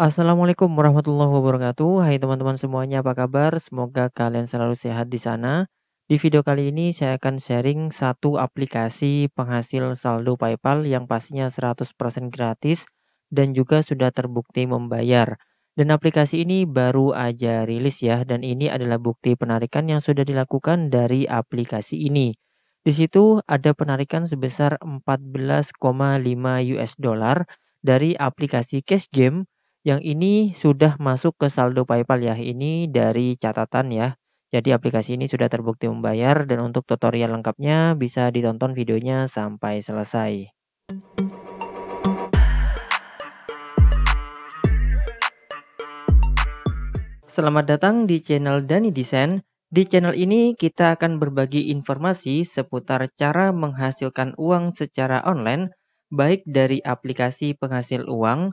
Assalamualaikum warahmatullahi wabarakatuh. Hai teman-teman semuanya, apa kabar? Semoga kalian selalu sehat di sana. Di video kali ini saya akan sharing satu aplikasi penghasil saldo PayPal yang pastinya 100% gratis dan juga sudah terbukti membayar. Dan aplikasi ini baru aja rilis ya dan ini adalah bukti penarikan yang sudah dilakukan dari aplikasi ini. Di situ ada penarikan sebesar 14,5 US dollar dari aplikasi Cash Game yang ini sudah masuk ke saldo PayPal ya. Ini dari catatan ya. Jadi aplikasi ini sudah terbukti membayar dan untuk tutorial lengkapnya bisa ditonton videonya sampai selesai. Selamat datang di channel Dani Desain. Di channel ini kita akan berbagi informasi seputar cara menghasilkan uang secara online baik dari aplikasi penghasil uang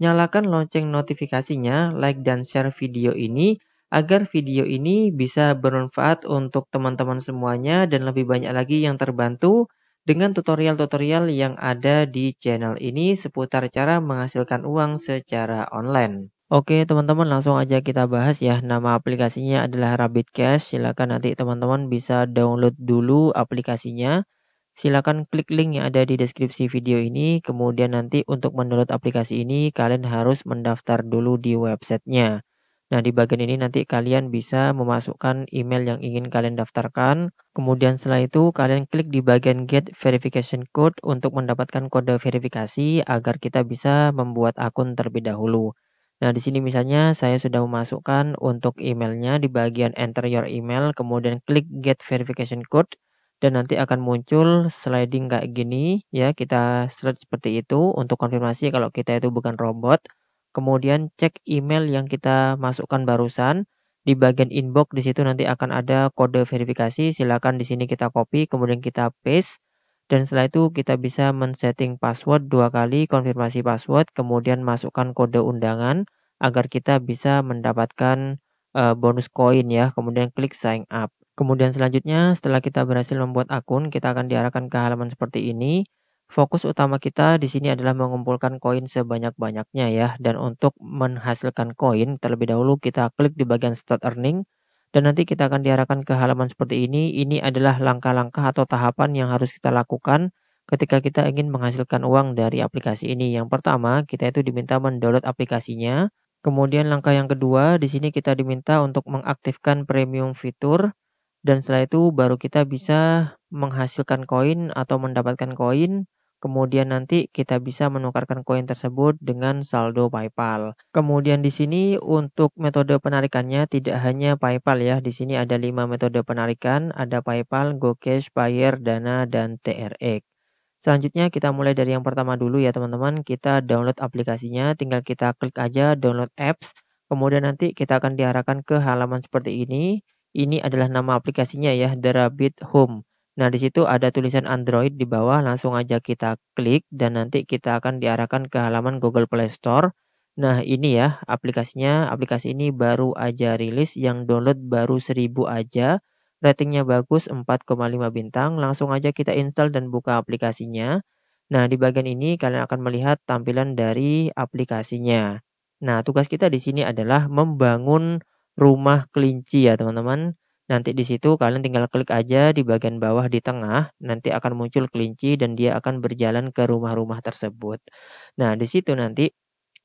nyalakan lonceng notifikasinya, like dan share video ini agar video ini bisa bermanfaat untuk teman-teman semuanya dan lebih banyak lagi yang terbantu dengan tutorial-tutorial yang ada di channel ini seputar cara menghasilkan uang secara online. Oke teman-teman langsung aja kita bahas ya nama aplikasinya adalah Rabbit Cash silahkan nanti teman-teman bisa download dulu aplikasinya Silakan klik link yang ada di deskripsi video ini. Kemudian nanti untuk mendownload aplikasi ini, kalian harus mendaftar dulu di websitenya. Nah, di bagian ini nanti kalian bisa memasukkan email yang ingin kalian daftarkan. Kemudian setelah itu, kalian klik di bagian Get Verification Code untuk mendapatkan kode verifikasi agar kita bisa membuat akun terlebih dahulu. Nah, di sini misalnya saya sudah memasukkan untuk emailnya di bagian Enter Your Email, kemudian klik Get Verification Code dan nanti akan muncul sliding kayak gini ya kita slide seperti itu untuk konfirmasi kalau kita itu bukan robot kemudian cek email yang kita masukkan barusan di bagian inbox di situ nanti akan ada kode verifikasi silakan di sini kita copy kemudian kita paste dan setelah itu kita bisa men-setting password dua kali konfirmasi password kemudian masukkan kode undangan agar kita bisa mendapatkan eh, bonus koin ya kemudian klik sign up Kemudian selanjutnya setelah kita berhasil membuat akun, kita akan diarahkan ke halaman seperti ini. Fokus utama kita di sini adalah mengumpulkan koin sebanyak-banyaknya ya. Dan untuk menghasilkan koin, terlebih dahulu kita klik di bagian start earning. Dan nanti kita akan diarahkan ke halaman seperti ini. Ini adalah langkah-langkah atau tahapan yang harus kita lakukan ketika kita ingin menghasilkan uang dari aplikasi ini. Yang pertama, kita itu diminta mendownload aplikasinya. Kemudian langkah yang kedua, di sini kita diminta untuk mengaktifkan premium fitur dan setelah itu baru kita bisa menghasilkan koin atau mendapatkan koin Kemudian nanti kita bisa menukarkan koin tersebut dengan saldo PayPal. Kemudian di sini untuk metode penarikannya tidak hanya PayPal ya. Di sini ada lima metode penarikan, ada PayPal, GoCash, Payeer, Dana, dan TRX. Selanjutnya kita mulai dari yang pertama dulu ya teman-teman. Kita download aplikasinya, tinggal kita klik aja download apps. Kemudian nanti kita akan diarahkan ke halaman seperti ini. Ini adalah nama aplikasinya ya, The Rabbit Home. Nah, di situ ada tulisan Android di bawah, langsung aja kita klik dan nanti kita akan diarahkan ke halaman Google Play Store. Nah, ini ya aplikasinya. Aplikasi ini baru aja rilis, yang download baru 1000 aja. Ratingnya bagus 4,5 bintang. Langsung aja kita install dan buka aplikasinya. Nah, di bagian ini kalian akan melihat tampilan dari aplikasinya. Nah, tugas kita di sini adalah membangun rumah kelinci ya teman-teman. Nanti di situ kalian tinggal klik aja di bagian bawah di tengah, nanti akan muncul kelinci dan dia akan berjalan ke rumah-rumah tersebut. Nah, di situ nanti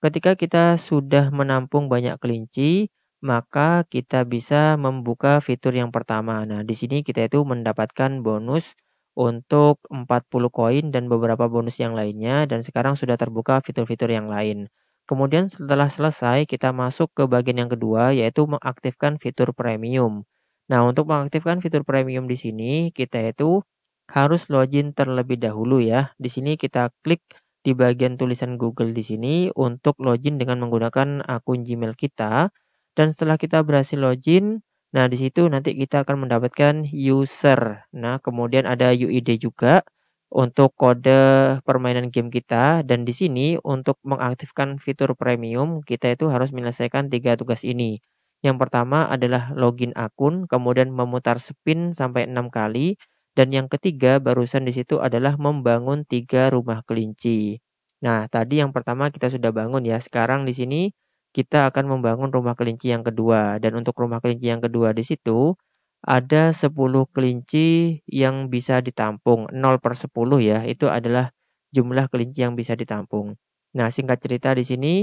ketika kita sudah menampung banyak kelinci, maka kita bisa membuka fitur yang pertama. Nah, di sini kita itu mendapatkan bonus untuk 40 koin dan beberapa bonus yang lainnya dan sekarang sudah terbuka fitur-fitur yang lain. Kemudian setelah selesai, kita masuk ke bagian yang kedua, yaitu mengaktifkan fitur premium. Nah, untuk mengaktifkan fitur premium di sini, kita itu harus login terlebih dahulu ya. Di sini kita klik di bagian tulisan Google di sini untuk login dengan menggunakan akun Gmail kita. Dan setelah kita berhasil login, nah di situ nanti kita akan mendapatkan user. Nah, kemudian ada UID juga untuk kode permainan game kita dan di sini untuk mengaktifkan fitur premium kita itu harus menyelesaikan tiga tugas ini. Yang pertama adalah login akun, kemudian memutar spin sampai 6 kali, dan yang ketiga barusan di situ adalah membangun tiga rumah kelinci. Nah, tadi yang pertama kita sudah bangun ya. Sekarang di sini kita akan membangun rumah kelinci yang kedua. Dan untuk rumah kelinci yang kedua di situ ada 10 kelinci yang bisa ditampung. 0 per 10 ya, itu adalah jumlah kelinci yang bisa ditampung. Nah, singkat cerita di sini,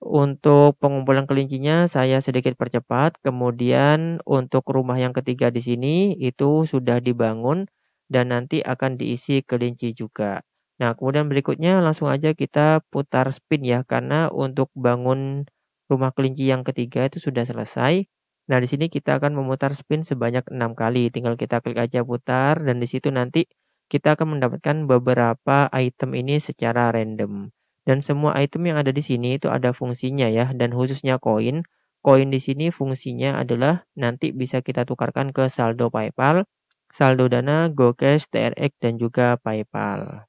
untuk pengumpulan kelincinya saya sedikit percepat. Kemudian untuk rumah yang ketiga di sini itu sudah dibangun dan nanti akan diisi kelinci juga. Nah, kemudian berikutnya langsung aja kita putar spin ya karena untuk bangun rumah kelinci yang ketiga itu sudah selesai. Nah, di sini kita akan memutar spin sebanyak 6 kali. Tinggal kita klik aja putar dan di situ nanti kita akan mendapatkan beberapa item ini secara random. Dan semua item yang ada di sini itu ada fungsinya ya dan khususnya koin. Koin di sini fungsinya adalah nanti bisa kita tukarkan ke saldo PayPal, saldo Dana, GoCash, TRX dan juga PayPal.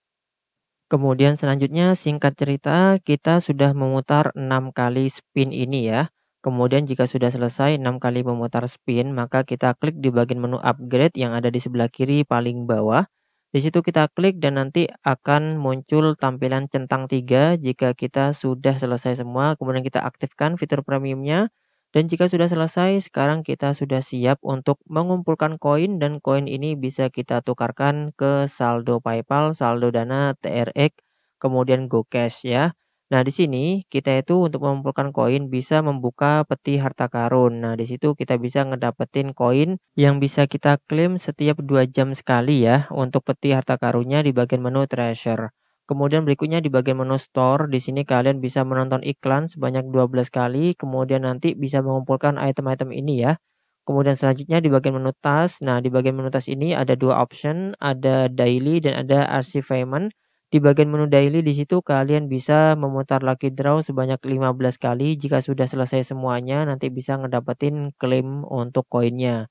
Kemudian selanjutnya singkat cerita kita sudah memutar 6 kali spin ini ya. Kemudian jika sudah selesai 6 kali memutar spin, maka kita klik di bagian menu upgrade yang ada di sebelah kiri paling bawah. Di situ kita klik dan nanti akan muncul tampilan centang 3 jika kita sudah selesai semua. Kemudian kita aktifkan fitur premiumnya. Dan jika sudah selesai, sekarang kita sudah siap untuk mengumpulkan koin dan koin ini bisa kita tukarkan ke saldo PayPal, saldo Dana, TRX, kemudian GoCash ya. Nah, di sini kita itu untuk mengumpulkan koin bisa membuka peti harta karun. Nah, di situ kita bisa ngedapetin koin yang bisa kita klaim setiap 2 jam sekali ya untuk peti harta karunnya di bagian menu treasure. Kemudian berikutnya di bagian menu store, di sini kalian bisa menonton iklan sebanyak 12 kali, kemudian nanti bisa mengumpulkan item-item ini ya. Kemudian selanjutnya di bagian menu tas, nah di bagian menu tas ini ada dua option, ada daily dan ada archive payment. Di bagian menu daily di situ kalian bisa memutar lucky draw sebanyak 15 kali. Jika sudah selesai semuanya nanti bisa ngedapetin klaim untuk koinnya.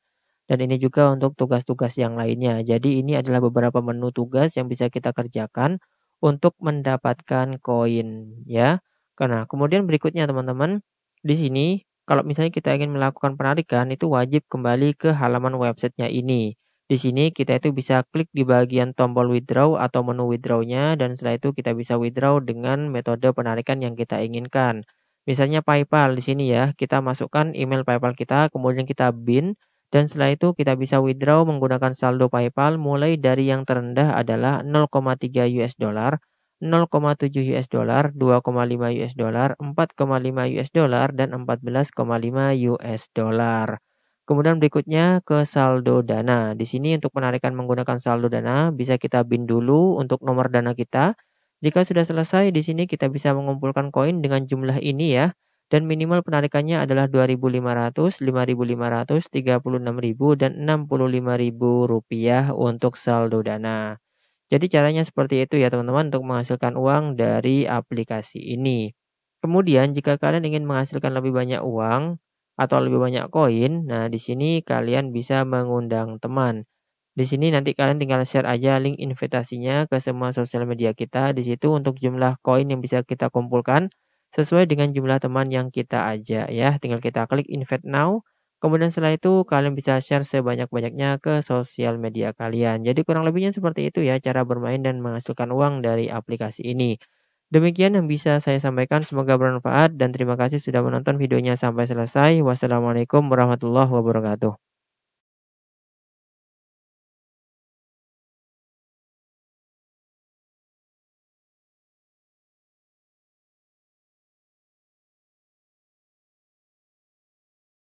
Dan ini juga untuk tugas-tugas yang lainnya. Jadi ini adalah beberapa menu tugas yang bisa kita kerjakan untuk mendapatkan koin ya. Karena kemudian berikutnya teman-teman di sini kalau misalnya kita ingin melakukan penarikan itu wajib kembali ke halaman websitenya ini. Di sini kita itu bisa klik di bagian tombol withdraw atau menu withdrawnya dan setelah itu kita bisa withdraw dengan metode penarikan yang kita inginkan. Misalnya PayPal di sini ya, kita masukkan email PayPal kita, kemudian kita bin dan setelah itu kita bisa withdraw menggunakan saldo PayPal mulai dari yang terendah adalah 0,3 US dollar, 0,7 US dollar, 2,5 US dollar, 4,5 US dollar dan 14,5 US dollar. Kemudian berikutnya ke saldo dana. Di sini untuk penarikan menggunakan saldo dana bisa kita bin dulu untuk nomor dana kita. Jika sudah selesai di sini kita bisa mengumpulkan koin dengan jumlah ini ya. Dan minimal penarikannya adalah 2.500, 5.500, 36.000 dan 65.000 rupiah untuk saldo dana. Jadi caranya seperti itu ya teman-teman untuk menghasilkan uang dari aplikasi ini. Kemudian jika kalian ingin menghasilkan lebih banyak uang, atau lebih banyak koin, nah di sini kalian bisa mengundang teman. Di sini nanti kalian tinggal share aja link invitasinya ke semua sosial media kita. Di situ untuk jumlah koin yang bisa kita kumpulkan sesuai dengan jumlah teman yang kita ajak ya. Tinggal kita klik invite now. Kemudian setelah itu kalian bisa share sebanyak-banyaknya ke sosial media kalian. Jadi kurang lebihnya seperti itu ya cara bermain dan menghasilkan uang dari aplikasi ini. Demikian yang bisa saya sampaikan, semoga bermanfaat dan terima kasih sudah menonton videonya sampai selesai. Wassalamualaikum warahmatullahi wabarakatuh.